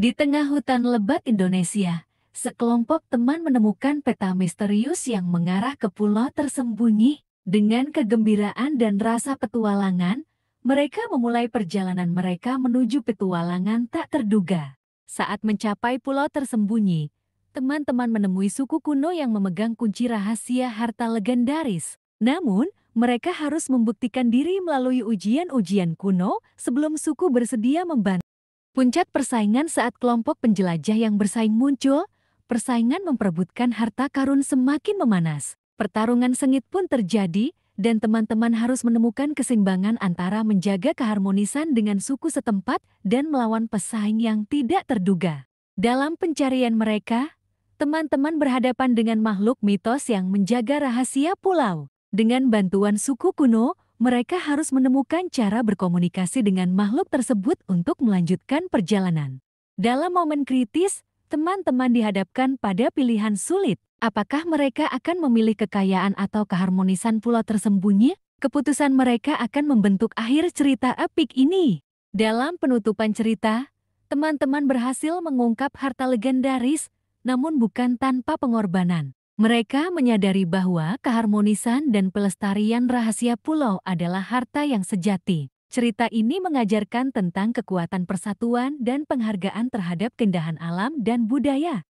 Di tengah hutan lebat Indonesia, sekelompok teman menemukan peta misterius yang mengarah ke pulau tersembunyi. Dengan kegembiraan dan rasa petualangan, mereka memulai perjalanan mereka menuju petualangan tak terduga. Saat mencapai pulau tersembunyi, teman-teman menemui suku kuno yang memegang kunci rahasia harta legendaris. Namun, mereka harus membuktikan diri melalui ujian-ujian kuno sebelum suku bersedia membantu. Puncak persaingan saat kelompok penjelajah yang bersaing muncul, persaingan memperebutkan harta karun semakin memanas. Pertarungan sengit pun terjadi, dan teman-teman harus menemukan keseimbangan antara menjaga keharmonisan dengan suku setempat dan melawan pesaing yang tidak terduga. Dalam pencarian mereka, teman-teman berhadapan dengan makhluk mitos yang menjaga rahasia pulau. Dengan bantuan suku kuno, mereka harus menemukan cara berkomunikasi dengan makhluk tersebut untuk melanjutkan perjalanan. Dalam momen kritis, teman-teman dihadapkan pada pilihan sulit. Apakah mereka akan memilih kekayaan atau keharmonisan pulau tersembunyi? Keputusan mereka akan membentuk akhir cerita epik ini. Dalam penutupan cerita, teman-teman berhasil mengungkap harta legendaris, namun bukan tanpa pengorbanan. Mereka menyadari bahwa keharmonisan dan pelestarian rahasia pulau adalah harta yang sejati. Cerita ini mengajarkan tentang kekuatan persatuan dan penghargaan terhadap keindahan alam dan budaya.